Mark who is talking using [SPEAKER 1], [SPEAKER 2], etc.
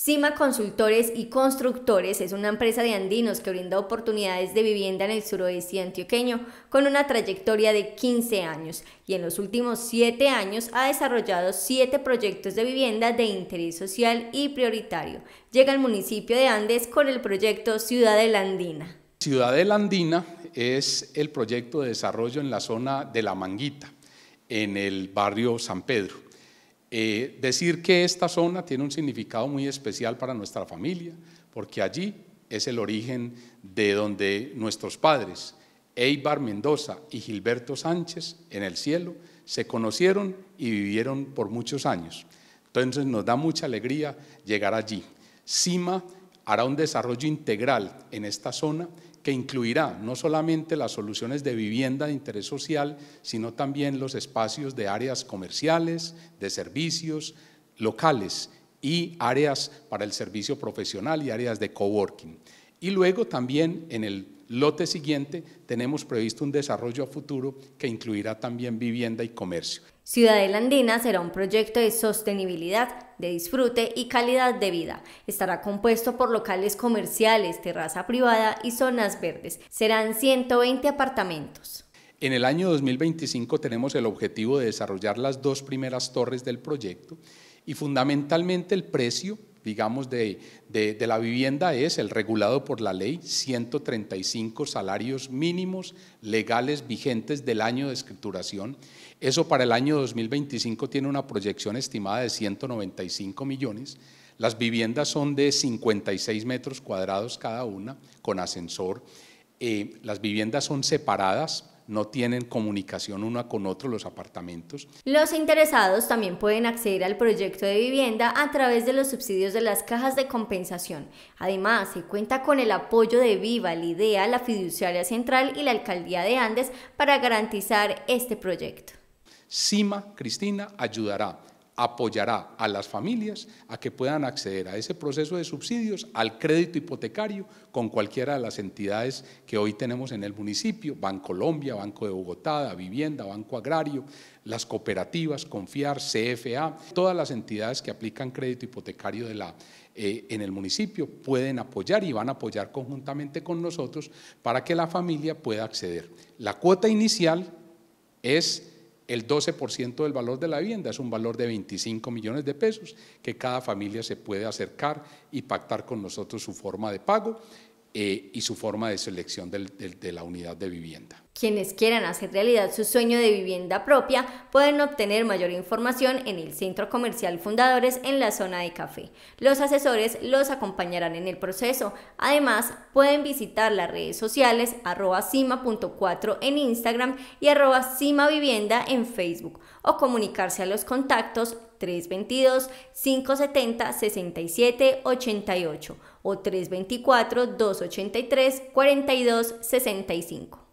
[SPEAKER 1] Cima Consultores y Constructores es una empresa de andinos que brinda oportunidades de vivienda en el suroeste antioqueño con una trayectoria de 15 años y en los últimos 7 años ha desarrollado 7 proyectos de vivienda de interés social y prioritario. Llega al municipio de Andes con el proyecto Ciudad de la Andina.
[SPEAKER 2] Ciudad la Andina es el proyecto de desarrollo en la zona de La Manguita, en el barrio San Pedro eh, decir que esta zona tiene un significado muy especial para nuestra familia, porque allí es el origen de donde nuestros padres, Eibar Mendoza y Gilberto Sánchez, en el cielo, se conocieron y vivieron por muchos años. Entonces nos da mucha alegría llegar allí. Cima hará un desarrollo integral en esta zona que incluirá no solamente las soluciones de vivienda de interés social, sino también los espacios de áreas comerciales, de servicios locales y áreas para el servicio profesional y áreas de coworking. Y luego también en el lote siguiente tenemos previsto un desarrollo a futuro que incluirá también vivienda y comercio.
[SPEAKER 1] Ciudadela Andina será un proyecto de sostenibilidad, de disfrute y calidad de vida. Estará compuesto por locales comerciales, terraza privada y zonas verdes. Serán 120 apartamentos.
[SPEAKER 2] En el año 2025 tenemos el objetivo de desarrollar las dos primeras torres del proyecto y fundamentalmente el precio digamos, de, la vivienda es el regulado por la ley 135 salarios mínimos legales vigentes del año de escrituración. Eso para el año 2025 tiene una proyección estimada de 195 millones. Las viviendas son de 56 metros cuadrados cada una, con ascensor. Eh, las viviendas son separadas no tienen comunicación una con otro los apartamentos.
[SPEAKER 1] Los interesados también pueden acceder al proyecto de vivienda a través de los subsidios de las cajas de compensación. Además, se cuenta con el apoyo de Viva, Lidea, la Fiduciaria Central y la Alcaldía de Andes para garantizar este proyecto.
[SPEAKER 2] CIMA, Cristina, ayudará apoyará a las familias a que puedan acceder a ese proceso de subsidios, al crédito hipotecario con cualquiera de las entidades que hoy tenemos en el municipio, Banco Colombia, Banco de Bogotá, Vivienda, Banco Agrario, las cooperativas, Confiar, CFA, todas las entidades que aplican crédito hipotecario eh, en el municipio pueden apoyar y van a apoyar conjuntamente con nosotros para que la familia pueda acceder. La cuota inicial es el 12% del valor de la vivienda es un valor de 25 millones de pesos que cada familia se puede acercar y pactar con nosotros su forma de pago eh, y su forma de selección de la unidad de vivienda.
[SPEAKER 1] Quienes quieran hacer realidad su sueño de vivienda propia pueden obtener mayor información en el Centro Comercial Fundadores en la zona de café. Los asesores los acompañarán en el proceso. Además, pueden visitar las redes sociales arroba cima.4 en Instagram y @cimavivienda en Facebook o comunicarse a los contactos 322-570-6788 o 324-283-4265.